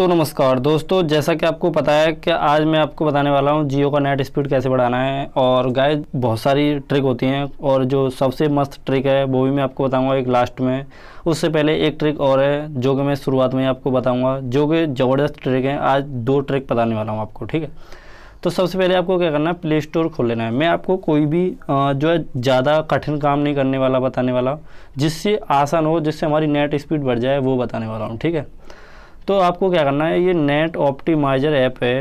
तो नमस्कार दोस्तों जैसा कि आपको पता है कि आज मैं आपको बताने वाला हूं जियो का नेट स्पीड कैसे बढ़ाना है और गाय बहुत सारी ट्रिक होती हैं और जो सबसे मस्त ट्रिक है वो भी मैं आपको बताऊंगा एक लास्ट में उससे पहले एक ट्रिक और है जो कि मैं शुरुआत में आपको बताऊंगा जो कि ज़बरदस्त ट्रिक है आज दो ट्रिक बताने वाला हूँ आपको ठीक है तो सबसे पहले आपको क्या करना है प्ले स्टोर खोल लेना है मैं आपको कोई भी जो है ज़्यादा कठिन काम नहीं करने वाला बताने वाला जिससे आसान हो जिससे हमारी नेट स्पीड बढ़ जाए वो बताने वाला हूँ ठीक है तो आपको क्या करना है ये नेट ऑप्टिमाइजर ऐप है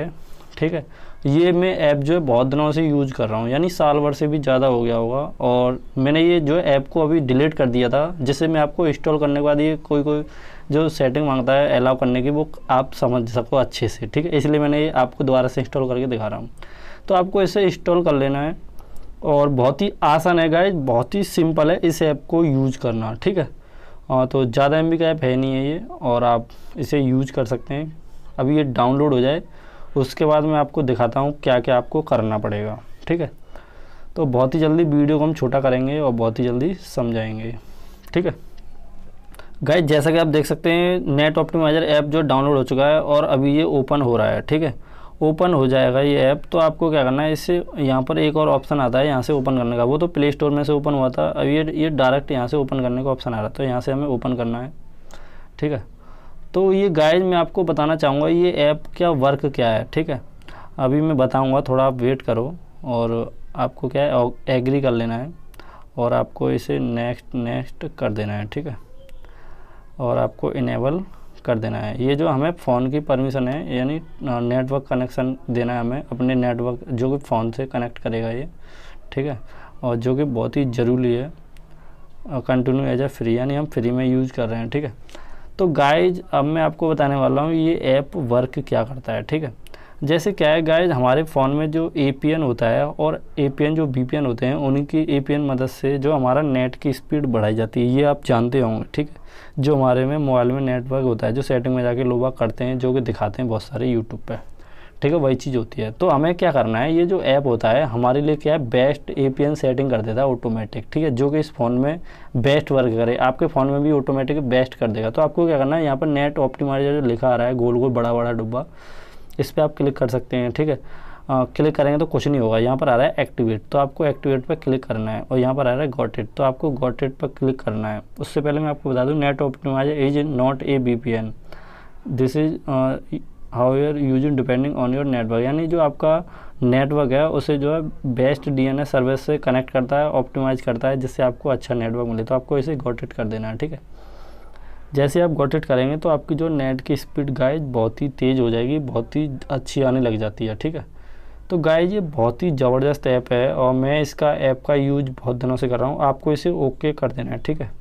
ठीक है ये मैं ऐप जो है बहुत दिनों से यूज कर रहा हूँ यानी साल भर से भी ज़्यादा हो गया होगा और मैंने ये जो ऐप को अभी डिलीट कर दिया था जिससे मैं आपको इंस्टॉल करने के बाद ये कोई कोई जो सेटिंग मांगता है अलाउ करने की वो आप समझ सको अच्छे से ठीक है इसलिए मैंने ये आपको दोबारा से इंस्टॉल करके दिखा रहा हूँ तो आपको इसे इंस्टॉल कर लेना है और बहुत ही आसान है गाइज बहुत ही सिंपल है इस ऐप को यूज करना ठीक है हाँ, तो ज़्यादा एम का ऐप है नहीं है ये और आप इसे यूज कर सकते हैं अभी ये डाउनलोड हो जाए उसके बाद मैं आपको दिखाता हूँ क्या क्या आपको करना पड़ेगा ठीक है तो बहुत ही जल्दी वीडियो को हम छोटा करेंगे और बहुत ही जल्दी समझाएंगे ठीक है गाय जैसा कि आप देख सकते हैं नेट ऑप्टिमाइज़र ऐप जो डाउनलोड हो चुका है और अभी ये ओपन हो रहा है ठीक है ओपन हो जाएगा ये ऐप तो आपको क्या करना है इससे यहाँ पर एक और ऑप्शन आता है यहाँ से ओपन करने का वो तो प्ले स्टोर में से ओपन हुआ था अब ये ये डायरेक्ट यहाँ से ओपन करने का ऑप्शन आ रहा है तो यहाँ से हमें ओपन करना है ठीक है तो ये गाइज मैं आपको बताना चाहूँगा ये ऐप क्या वर्क क्या है ठीक है अभी मैं बताऊँगा थोड़ा आप वेट करो और आपको क्या है एग्री कर लेना है और आपको इसे नेक्स्ट नेक्स्ट कर देना है ठीक है और आपको इनेबल कर देना है ये जो हमें फ़ोन की परमिशन है यानी नेटवर्क कनेक्शन देना है हमें अपने नेटवर्क जो कि फ़ोन से कनेक्ट करेगा ये ठीक है और जो कि बहुत ही ज़रूरी है कंटिन्यू एज ए फ्री यानी हम फ्री में यूज़ कर रहे हैं ठीक है तो गाइज अब मैं आपको बताने वाला हूँ ये ऐप वर्क क्या करता है ठीक है जैसे क्या है गाइज हमारे फ़ोन में जो ए होता है और ए जो बी होते हैं उनकी ए मदद से जो हमारा नेट की स्पीड बढ़ाई जाती है ये आप जानते होंगे ठीक है जो हमारे में मोबाइल में नेटवर्क होता है जो सेटिंग में जाके लोग करते हैं जो कि दिखाते हैं बहुत सारे यूट्यूब पर ठीक है वही चीज़ होती है तो हमें क्या करना है ये जो ऐप होता है हमारे लिए क्या है बेस्ट ए सेटिंग कर देता है ऑटोमेटिक ठीक है जो कि इस फ़ोन में बेस्ट वर्क करे आपके फ़ोन में भी ऑटोमेटिक बेस्ट कर देगा तो आपको क्या करना है यहाँ पर नेट ऑप्टिमाइजर लिखा आ रहा है गोल गोल बड़ा बड़ा डुब्बा इस पर आप क्लिक कर सकते हैं ठीक है क्लिक करेंगे तो कुछ नहीं होगा यहाँ पर आ रहा है एक्टिवेट तो आपको एक्टिवेट पर क्लिक करना है और यहाँ पर आ रहा है गॉट इट तो आपको गॉट इट पर क्लिक करना है उससे पहले मैं आपको बता दूँ net optimize is not a B P N this is how use using depending on your network यानी जो आपका नेटवर्क है उसे जो है best D N S service से कनेक्ट करता है ऑप्टिमाइज करता है जिससे आपको अच्छा नेटवर्क मिले तो आपको इसे गॉट इट कर देना है ठीक है जैसे आप गोटेट करेंगे तो आपकी जो नेट की स्पीड गाइज बहुत ही तेज़ हो जाएगी बहुत ही अच्छी आने लग जाती है ठीक है तो गाइज ये बहुत ही ज़बरदस्त ऐप है और मैं इसका ऐप का यूज बहुत दिनों से कर रहा हूँ आपको इसे ओके कर देना है ठीक है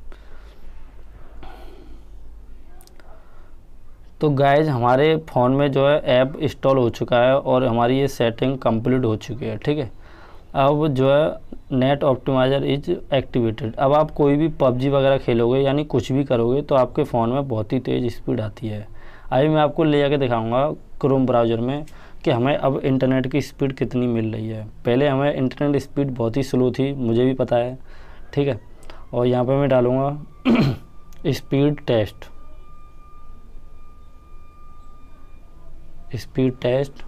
तो गाइज हमारे फ़ोन में जो है ऐप इंस्टॉल हो चुका है और हमारी ये सेटिंग कंप्लीट हो चुकी है ठीक है अब जो है नेट ऑप्टिमाइज़र इज एक्टिवेटेड अब आप कोई भी पबजी वगैरह खेलोगे यानी कुछ भी करोगे तो आपके फ़ोन में बहुत ही तेज़ स्पीड आती है अभी मैं आपको ले जाके दिखाऊंगा क्रोम ब्राउज़र में कि हमें अब इंटरनेट की स्पीड कितनी मिल रही है पहले हमें इंटरनेट स्पीड बहुत ही स्लो थी मुझे भी पता है ठीक है और यहाँ पर मैं डालूँगा स्पीड टेस्ट स्पीड टेस्ट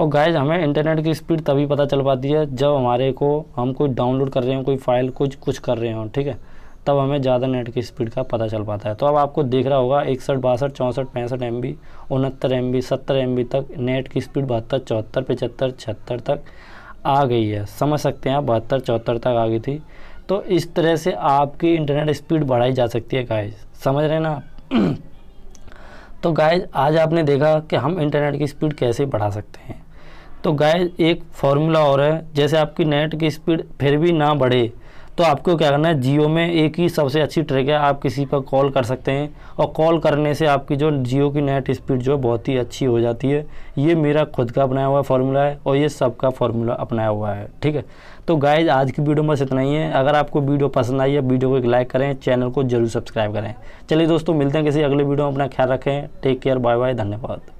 और गाइज हमें इंटरनेट की स्पीड तभी पता चल पाती है जब हमारे को हम कोई डाउनलोड कर रहे हो कोई फाइल कुछ कुछ कर रहे हो ठीक है तब हमें ज़्यादा नेट की स्पीड का पता चल पाता है तो अब आपको देख रहा होगा इकसठ बासठ चौंसठ पैंसठ एम बी उनहत्तर एम बी सत्तर एम बी तक नेट की स्पीड बहत्तर चौहत्तर पचहत्तर छहत्तर तक आ गई है समझ सकते हैं आप बहत्तर चौहत्तर तक आ गई थी तो इस तरह से आपकी इंटरनेट स्पीड बढ़ाई जा सकती है गाइज समझ रहे हैं ना आप तो गाइज आज आपने देखा कि हम इंटरनेट की स्पीड कैसे बढ़ा सकते हैं तो गाय एक फार्मूला और है जैसे आपकी नेट की स्पीड फिर भी ना बढ़े तो आपको क्या करना है जियो में एक ही सबसे अच्छी ट्रिक है आप किसी पर कॉल कर सकते हैं और कॉल करने से आपकी जो जियो की नेट स्पीड जो बहुत ही अच्छी हो जाती है ये मेरा खुद का अपनाया हुआ फार्मूला है और ये सबका फार्मूला अपनाया हुआ है ठीक है तो गाइज आज की वीडियो बस इतना ही है अगर आपको वीडियो पसंद आई है वीडियो को एक लाइक करें चैनल को जरूर सब्सक्राइब करें चलिए दोस्तों मिलते हैं किसी अगले वीडियो में अपना ख्याल रखें टेक केयर बाय बाय धन्यवाद